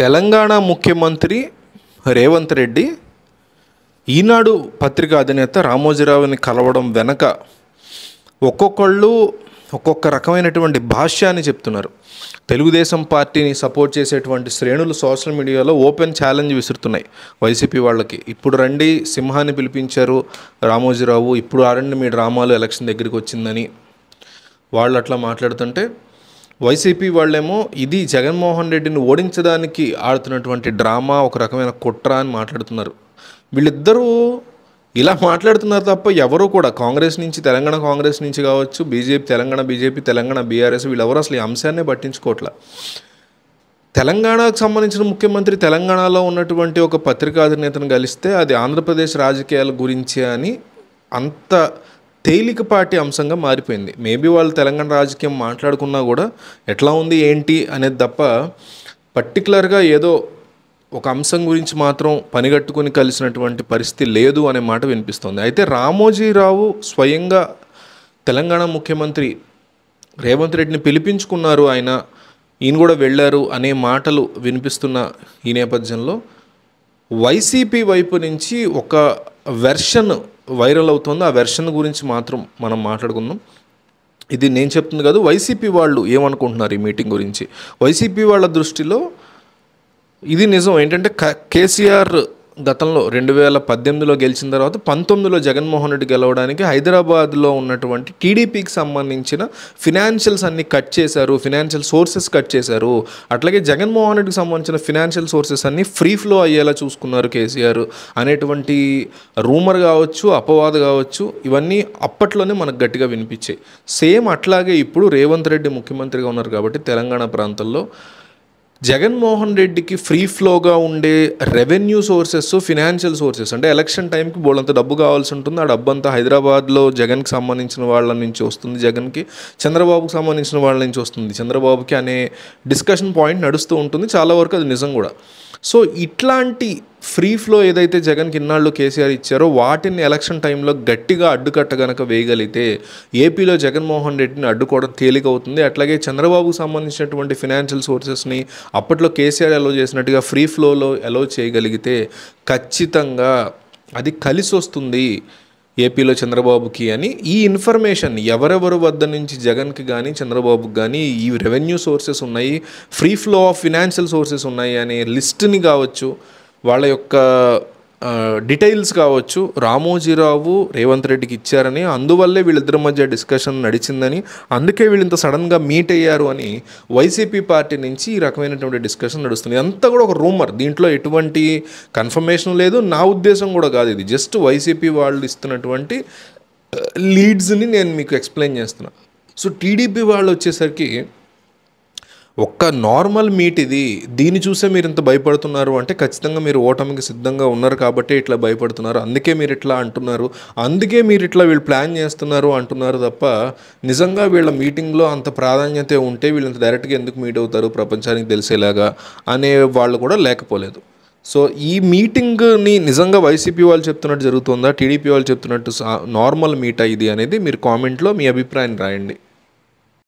తెలంగాణ ముఖ్యమంత్రి రేవంత్ రెడ్డి ఈనాడు పత్రిక అధినేత రామోజీరావుని కలవడం వెనక ఒక్కొక్కళ్ళు ఒక్కొక్క రకమైనటువంటి అని చెప్తున్నారు తెలుగుదేశం పార్టీని సపోర్ట్ చేసేటువంటి శ్రేణులు సోషల్ మీడియాలో ఓపెన్ ఛాలెంజ్ విసురుతున్నాయి వైసీపీ వాళ్ళకి ఇప్పుడు రండి సింహాన్ని పిలిపించారు రామోజీరావు ఇప్పుడు ఆరండి మీ డ్రామాలు ఎలక్షన్ దగ్గరికి వచ్చిందని వాళ్ళు అట్లా మాట్లాడుతుంటే వైసీపీ వాళ్ళేమో ఇది జగన్మోహన్ రెడ్డిని ఓడించడానికి ఆడుతున్నటువంటి డ్రామా ఒక రకమైన కుట్ర అని మాట్లాడుతున్నారు వీళ్ళిద్దరూ ఇలా మాట్లాడుతున్నారు తప్ప ఎవరు కూడా కాంగ్రెస్ నుంచి తెలంగాణ కాంగ్రెస్ నుంచి కావచ్చు BJP Telangana BJP Telangana BRS వీళ్ళెవరు అసలు ఈ అంశాన్నే పట్టించుకోవట్లా తెలంగాణకు సంబంధించిన ముఖ్యమంత్రి తెలంగాణలో ఉన్నటువంటి ఒక పత్రికా అధినేతను కలిస్తే అది ఆంధ్రప్రదేశ్ రాజకీయాల గురించి అని అంత తేలికపాటి అంశంగా మారిపోయింది మేబీ వాళ్ళు తెలంగాణ రాజకీయం మాట్లాడుకున్నా కూడా ఎట్లా ఉంది ఏంటి అనేది తప్ప పర్టికులర్గా ఏదో ఒక అంశం గురించి మాత్రం పనిగట్టుకుని కలిసినటువంటి పరిస్థితి లేదు అనే మాట వినిపిస్తోంది అయితే రామోజీరావు స్వయంగా తెలంగాణ ముఖ్యమంత్రి రేవంత్ రెడ్డిని పిలిపించుకున్నారు ఆయన ఈయన కూడా వెళ్ళారు అనే మాటలు వినిపిస్తున్న ఈ నేపథ్యంలో వైసీపీ వైపు నుంచి ఒక వెర్షన్ వైరల్ అవుతుందో ఆ వెర్షన్ గురించి మాత్రం మనం మాట్లాడుకుందాం ఇది నేను చెప్తుంది కాదు వైసీపీ వాళ్ళు ఏమనుకుంటున్నారు ఈ మీటింగ్ గురించి వైసీపీ వాళ్ళ దృష్టిలో ఇది నిజం ఏంటంటే కేసీఆర్ గతంలో రెండు వేల పద్దెనిమిదిలో గెలిచిన తర్వాత పంతొమ్మిదిలో జగన్మోహన్ రెడ్డి గెలవడానికి హైదరాబాద్లో ఉన్నటువంటి టీడీపీకి సంబంధించిన ఫినాన్షియల్స్ అన్ని కట్ చేశారు ఫినాన్షియల్ సోర్సెస్ కట్ చేశారు అట్లాగే జగన్మోహన్ రెడ్డికి సంబంధించిన ఫినాన్షియల్ సోర్సెస్ అన్ని ఫ్రీ ఫ్లో అయ్యేలా చూసుకున్నారు కేసీఆర్ అనేటువంటి రూమర్ కావచ్చు అపవాద కావచ్చు ఇవన్నీ అప్పట్లోనే మనకు గట్టిగా వినిపించాయి సేమ్ అట్లాగే ఇప్పుడు రేవంత్ రెడ్డి ముఖ్యమంత్రిగా ఉన్నారు కాబట్టి తెలంగాణ ప్రాంతంలో జగన్మోహన్ రెడ్డికి ఫ్రీ ఫ్లోగా ఉండే రెవెన్యూ సోర్సెస్ ఫినాన్షియల్ సోర్సెస్ అంటే ఎలక్షన్ టైంకి వాళ్ళంత డబ్బు కావాల్సి ఉంటుంది ఆ డబ్బు అంతా హైదరాబాద్లో జగన్కి సంబంధించిన వాళ్ళ నుంచి వస్తుంది జగన్కి చంద్రబాబుకి సంబంధించిన వాళ్ళ నుంచి వస్తుంది చంద్రబాబుకి అనే డిస్కషన్ పాయింట్ నడుస్తూ ఉంటుంది చాలా వరకు అది నిజం కూడా సో ఇట్లాంటి ఫ్రీ ఫ్లో ఏదైతే జగన్కి ఇన్నాళ్ళు కేసీఆర్ ఇచ్చారో వాటిని ఎలక్షన్ టైంలో గట్టిగా అడ్డుకట్ట గనక వేయగలిగితే ఏపీలో జగన్మోహన్ రెడ్డిని అడ్డుకోవడం తేలికవుతుంది అట్లాగే చంద్రబాబుకు సంబంధించినటువంటి ఫినాన్షియల్ సోర్సెస్ని అప్పట్లో కేసీఆర్ అలో చేసినట్టుగా ఫ్రీ ఫ్లోలో అలో చేయగలిగితే ఖచ్చితంగా అది కలిసి వస్తుంది ఏపీలో చంద్రబాబుకి అని ఈ ఇన్ఫర్మేషన్ ఎవరెవరు వద్ద నుంచి జగన్కి కానీ చంద్రబాబుకి కానీ ఈ రెవెన్యూ సోర్సెస్ ఉన్నాయి free flow of financial sources ఉన్నాయి అనే లిస్ట్ని కావచ్చు వాళ్ళ యొక్క డీటెయిల్స్ కావచ్చు రామోజీరావు రేవంత్ రెడ్డికి ఇచ్చారని అందువల్లే వీళ్ళిద్దరి మధ్య డిస్కషన్ నడిచిందని అందుకే వీళ్ళు ఇంత సడన్గా మీట్ అయ్యారు అని వైసీపీ పార్టీ నుంచి ఈ రకమైనటువంటి డిస్కషన్ నడుస్తుంది అంతా కూడా ఒక రూమర్ దీంట్లో ఎటువంటి కన్ఫర్మేషన్ లేదు నా ఉద్దేశం కూడా కాదు ఇది జస్ట్ వైసీపీ వాళ్ళు ఇస్తున్నటువంటి లీడ్స్ని నేను మీకు ఎక్స్ప్లెయిన్ చేస్తున్నా సో టీడీపీ వాళ్ళు వచ్చేసరికి ఒక్క నార్మల్ మీట్ ఇది దీన్ని చూసే మీరు ఇంత భయపడుతున్నారు అంటే ఖచ్చితంగా మీరు ఓటమికి సిద్ధంగా ఉన్నారు కాబట్టి ఇట్లా భయపడుతున్నారు అందుకే మీరు ఇట్లా అంటున్నారు అందుకే మీరు ఇట్లా వీళ్ళు ప్లాన్ చేస్తున్నారు అంటున్నారు తప్ప నిజంగా వీళ్ళ మీటింగ్లో అంత ప్రాధాన్యత ఉంటే వీళ్ళు ఇంత డైరెక్ట్గా ఎందుకు మీట్ అవుతారు ప్రపంచానికి తెలిసేలాగా అనే వాళ్ళు కూడా లేకపోలేదు సో ఈ మీటింగ్ని నిజంగా వైసీపీ వాళ్ళు చెప్తున్నట్టు జరుగుతుందా టీడీపీ వాళ్ళు చెప్తున్నట్టు నార్మల్ మీట్ ఇది అనేది మీరు కామెంట్లో మీ అభిప్రాయం రాయండి